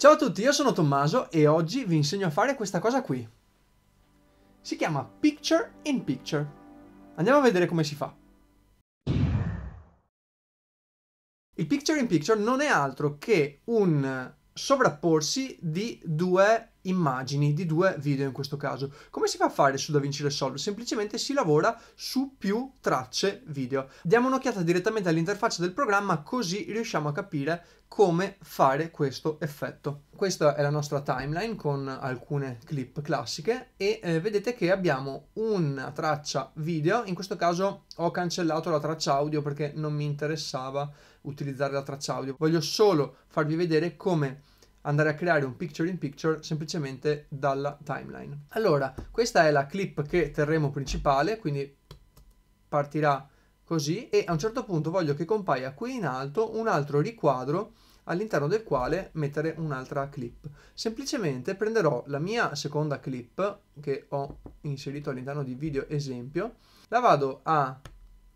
Ciao a tutti, io sono Tommaso e oggi vi insegno a fare questa cosa qui. Si chiama Picture in Picture. Andiamo a vedere come si fa. Il Picture in Picture non è altro che un sovrapporsi di due immagini di due video in questo caso. Come si fa a fare su DaVinci Resolve? Semplicemente si lavora su più tracce video. Diamo un'occhiata direttamente all'interfaccia del programma così riusciamo a capire come fare questo effetto. Questa è la nostra timeline con alcune clip classiche e eh, vedete che abbiamo una traccia video, in questo caso ho cancellato la traccia audio perché non mi interessava utilizzare la traccia audio, voglio solo farvi vedere come andare a creare un picture in picture semplicemente dalla timeline. Allora, questa è la clip che terremo principale, quindi partirà così e a un certo punto voglio che compaia qui in alto un altro riquadro all'interno del quale mettere un'altra clip. Semplicemente prenderò la mia seconda clip che ho inserito all'interno di video esempio, la vado a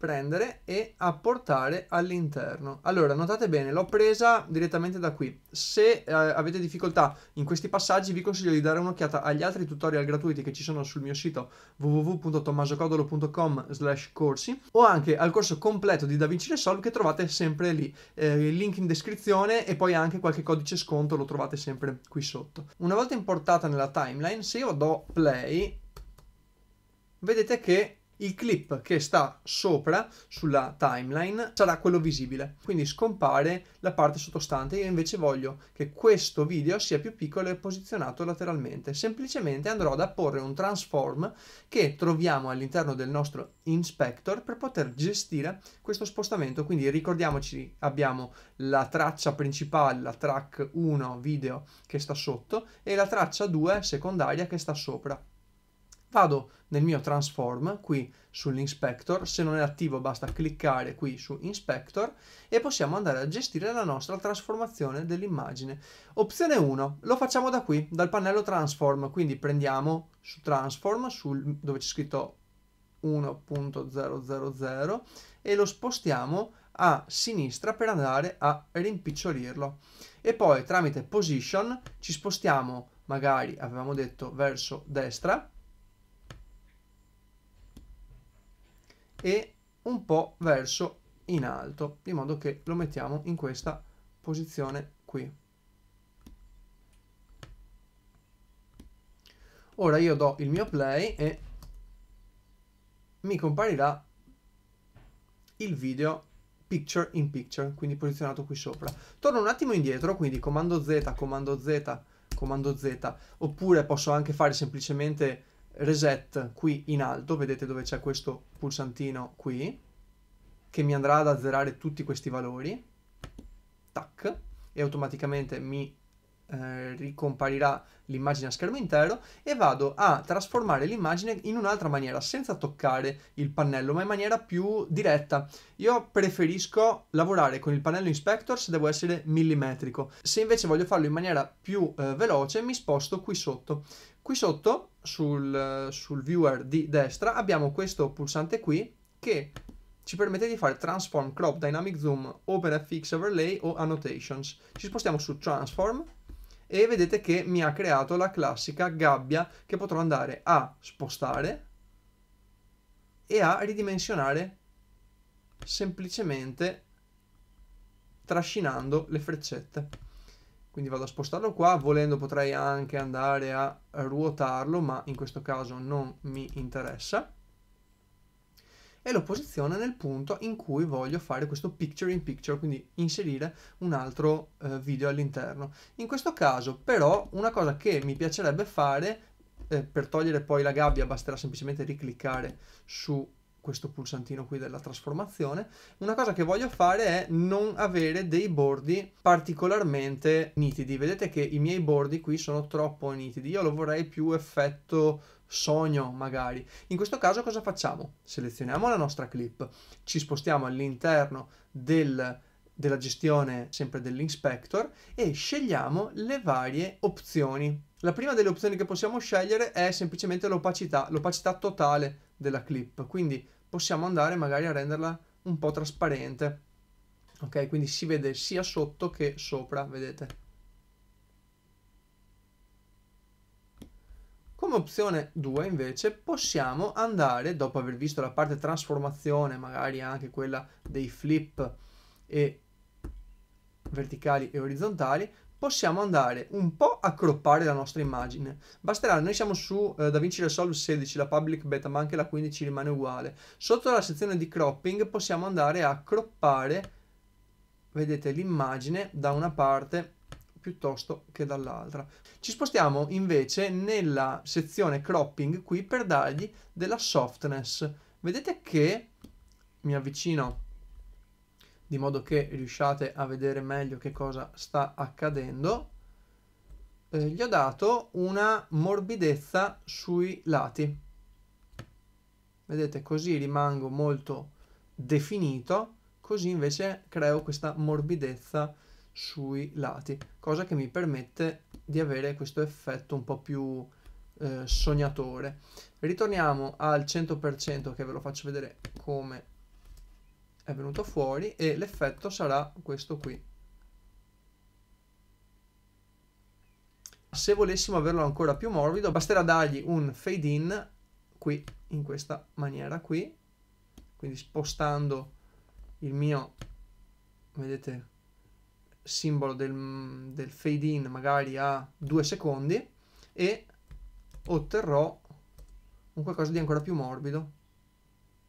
prendere e apportare all'interno. Allora, notate bene, l'ho presa direttamente da qui. Se eh, avete difficoltà in questi passaggi, vi consiglio di dare un'occhiata agli altri tutorial gratuiti che ci sono sul mio sito www.tommasocodolo.com corsi o anche al corso completo di DaVinci Resolve che trovate sempre lì. Eh, il link in descrizione e poi anche qualche codice sconto lo trovate sempre qui sotto. Una volta importata nella timeline, se io do play, vedete che il clip che sta sopra sulla timeline sarà quello visibile, quindi scompare la parte sottostante. Io invece voglio che questo video sia più piccolo e posizionato lateralmente. Semplicemente andrò ad apporre un transform che troviamo all'interno del nostro inspector per poter gestire questo spostamento. Quindi ricordiamoci, abbiamo la traccia principale, la track 1 video che sta sotto e la traccia 2 secondaria che sta sopra. Vado nel mio transform qui sull'inspector, se non è attivo basta cliccare qui su inspector e possiamo andare a gestire la nostra trasformazione dell'immagine. Opzione 1, lo facciamo da qui, dal pannello transform, quindi prendiamo su transform, sul, dove c'è scritto 1.000 e lo spostiamo a sinistra per andare a rimpicciolirlo. E poi tramite position ci spostiamo magari avevamo detto verso destra e un po' verso in alto, di modo che lo mettiamo in questa posizione qui. Ora io do il mio play e mi comparirà il video picture in picture, quindi posizionato qui sopra. Torno un attimo indietro, quindi comando Z, comando Z, comando Z, oppure posso anche fare semplicemente reset qui in alto, vedete dove c'è questo pulsantino qui, che mi andrà ad azzerare tutti questi valori, tac, e automaticamente mi eh, ricomparirà l'immagine a schermo intero e vado a trasformare l'immagine in un'altra maniera senza toccare il pannello ma in maniera più diretta io preferisco lavorare con il pannello inspector se devo essere millimetrico se invece voglio farlo in maniera più eh, veloce mi sposto qui sotto qui sotto sul, sul viewer di destra abbiamo questo pulsante qui che ci permette di fare Transform, Crop, Dynamic Zoom, OpenFX Overlay o Annotations. Ci spostiamo su Transform e vedete che mi ha creato la classica gabbia che potrò andare a spostare e a ridimensionare semplicemente trascinando le freccette quindi vado a spostarlo qua volendo potrei anche andare a ruotarlo ma in questo caso non mi interessa e lo posiziona nel punto in cui voglio fare questo picture in picture, quindi inserire un altro eh, video all'interno. In questo caso però una cosa che mi piacerebbe fare, eh, per togliere poi la gabbia basterà semplicemente ricliccare su questo pulsantino qui della trasformazione, una cosa che voglio fare è non avere dei bordi particolarmente nitidi. Vedete che i miei bordi qui sono troppo nitidi, io lo vorrei più effetto sogno magari. In questo caso cosa facciamo? Selezioniamo la nostra clip, ci spostiamo all'interno del della gestione sempre dell'inspector e scegliamo le varie opzioni. La prima delle opzioni che possiamo scegliere è semplicemente l'opacità, l'opacità totale della clip, quindi possiamo andare magari a renderla un po' trasparente, ok? Quindi si vede sia sotto che sopra, vedete? Come opzione 2 invece possiamo andare, dopo aver visto la parte trasformazione, magari anche quella dei flip, e verticali e orizzontali, possiamo andare un po' a croppare la nostra immagine. Basterà, noi siamo su eh, DaVinci Resolve 16, la public beta, ma anche la 15 rimane uguale. Sotto la sezione di cropping possiamo andare a croppare, vedete, l'immagine da una parte piuttosto che dall'altra. Ci spostiamo invece nella sezione cropping qui per dargli della softness. Vedete che mi avvicino di modo che riusciate a vedere meglio che cosa sta accadendo, eh, gli ho dato una morbidezza sui lati. Vedete, così rimango molto definito, così invece creo questa morbidezza sui lati, cosa che mi permette di avere questo effetto un po' più eh, sognatore. Ritorniamo al 100% che ve lo faccio vedere come è venuto fuori e l'effetto sarà questo qui. Se volessimo averlo ancora più morbido basterà dargli un fade in qui in questa maniera qui, quindi spostando il mio, vedete, simbolo del, del fade in magari a due secondi e otterrò un qualcosa di ancora più morbido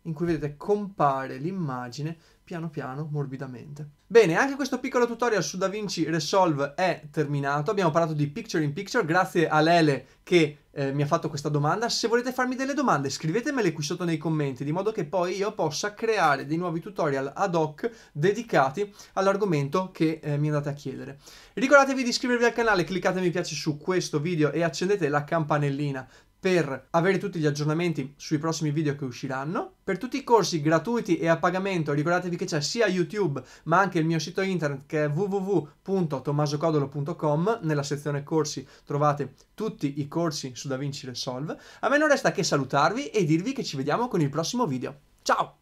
in cui vedete compare l'immagine piano piano morbidamente. Bene, anche questo piccolo tutorial su DaVinci Resolve è terminato. Abbiamo parlato di picture in picture, grazie a Lele che eh, mi ha fatto questa domanda. Se volete farmi delle domande, scrivetemele qui sotto nei commenti, di modo che poi io possa creare dei nuovi tutorial ad hoc dedicati all'argomento che eh, mi andate a chiedere. Ricordatevi di iscrivervi al canale, cliccate mi piace su questo video e accendete la campanellina per avere tutti gli aggiornamenti sui prossimi video che usciranno. Per tutti i corsi gratuiti e a pagamento ricordatevi che c'è sia YouTube ma anche il mio sito internet che è www.tommasocodolo.com nella sezione corsi trovate tutti i corsi su DaVinci Resolve. A me non resta che salutarvi e dirvi che ci vediamo con il prossimo video. Ciao!